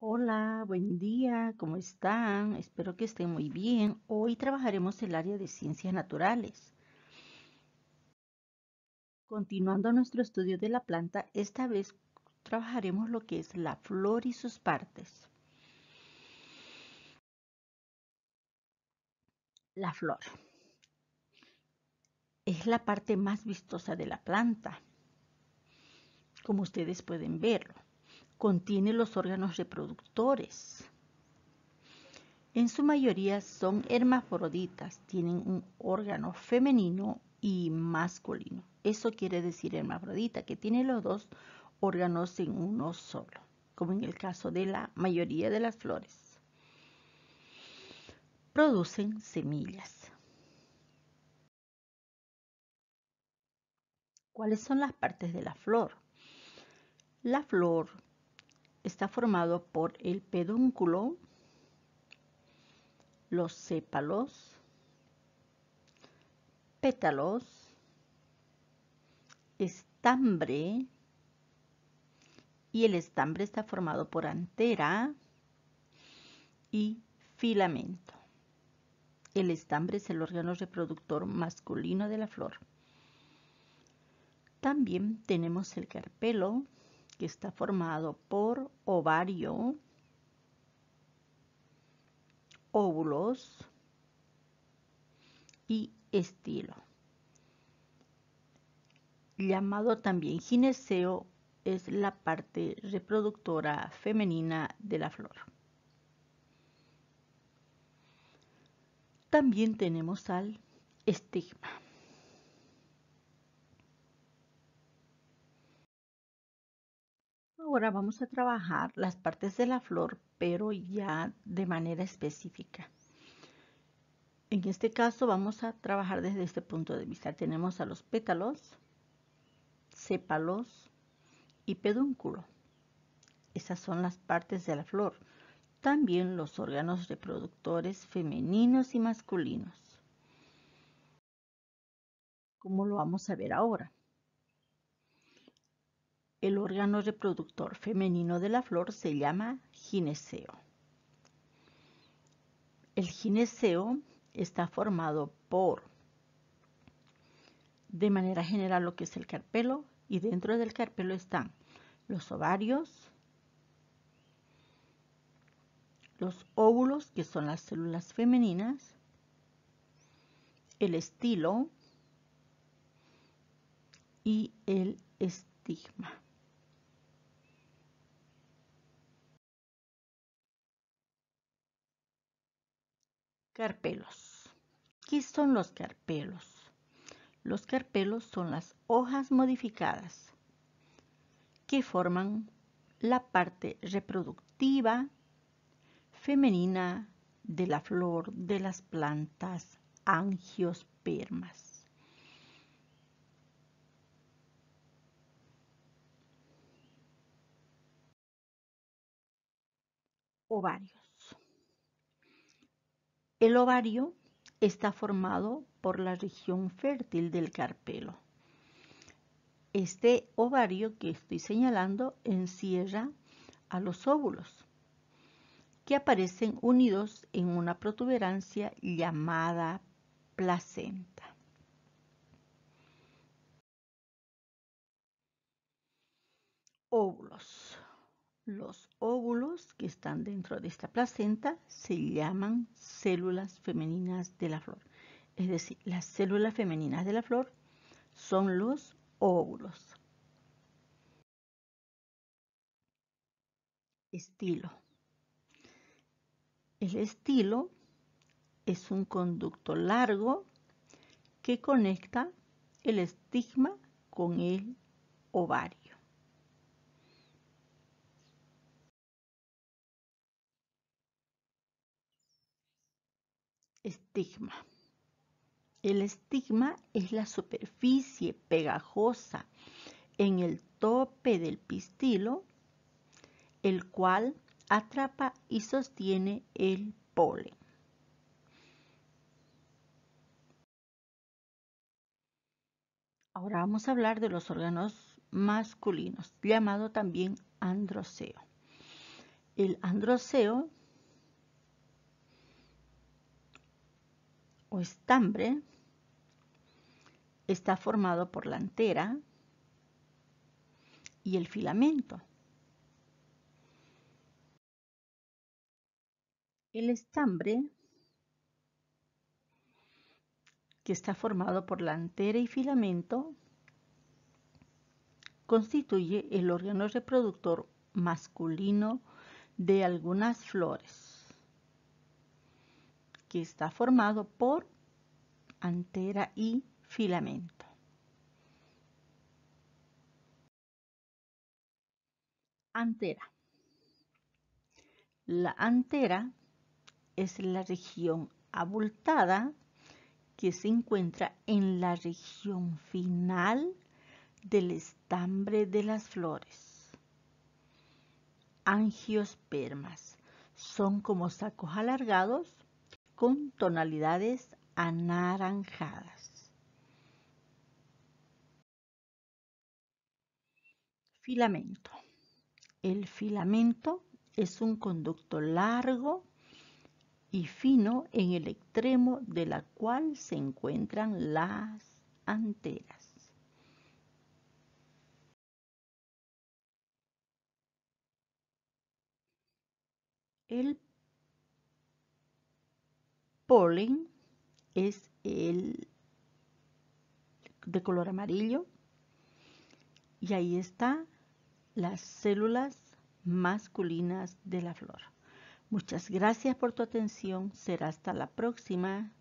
Hola, buen día, ¿cómo están? Espero que estén muy bien. Hoy trabajaremos el área de ciencias naturales. Continuando nuestro estudio de la planta, esta vez trabajaremos lo que es la flor y sus partes. La flor es la parte más vistosa de la planta, como ustedes pueden verlo contiene los órganos reproductores. En su mayoría son hermafroditas, tienen un órgano femenino y masculino. Eso quiere decir hermafrodita, que tiene los dos órganos en uno solo, como en el caso de la mayoría de las flores. Producen semillas. ¿Cuáles son las partes de la flor? La flor está formado por el pedúnculo, los sépalos, pétalos, estambre, y el estambre está formado por antera y filamento. El estambre es el órgano reproductor masculino de la flor. También tenemos el carpelo, que está formado por ovario, óvulos y estilo. Llamado también gineceo, es la parte reproductora femenina de la flor. También tenemos al estigma. ahora vamos a trabajar las partes de la flor, pero ya de manera específica. En este caso vamos a trabajar desde este punto de vista. Tenemos a los pétalos, sépalos y pedúnculo. Esas son las partes de la flor. También los órganos reproductores femeninos y masculinos. Como lo vamos a ver ahora. El órgano reproductor femenino de la flor se llama gineceo. El gineceo está formado por, de manera general, lo que es el carpelo y dentro del carpelo están los ovarios, los óvulos, que son las células femeninas, el estilo y el estigma. Carpelos. ¿Qué son los carpelos? Los carpelos son las hojas modificadas que forman la parte reproductiva femenina de la flor de las plantas angiospermas. Ovarios. El ovario está formado por la región fértil del carpelo. Este ovario que estoy señalando encierra a los óvulos, que aparecen unidos en una protuberancia llamada placenta. Óvulos. Los óvulos que están dentro de esta placenta se llaman células femeninas de la flor. Es decir, las células femeninas de la flor son los óvulos. Estilo. El estilo es un conducto largo que conecta el estigma con el ovario. Estigma. El estigma es la superficie pegajosa en el tope del pistilo, el cual atrapa y sostiene el polen. Ahora vamos a hablar de los órganos masculinos, llamado también androceo. El androceo o estambre está formado por la antera y el filamento. El estambre, que está formado por la antera y filamento, constituye el órgano reproductor masculino de algunas flores está formado por antera y filamento. Antera. La antera es la región abultada que se encuentra en la región final del estambre de las flores. Angiospermas son como sacos alargados con tonalidades anaranjadas. Filamento. El filamento es un conducto largo y fino en el extremo de la cual se encuentran las anteras. El Polen es el de color amarillo y ahí están las células masculinas de la flor. Muchas gracias por tu atención. Será hasta la próxima.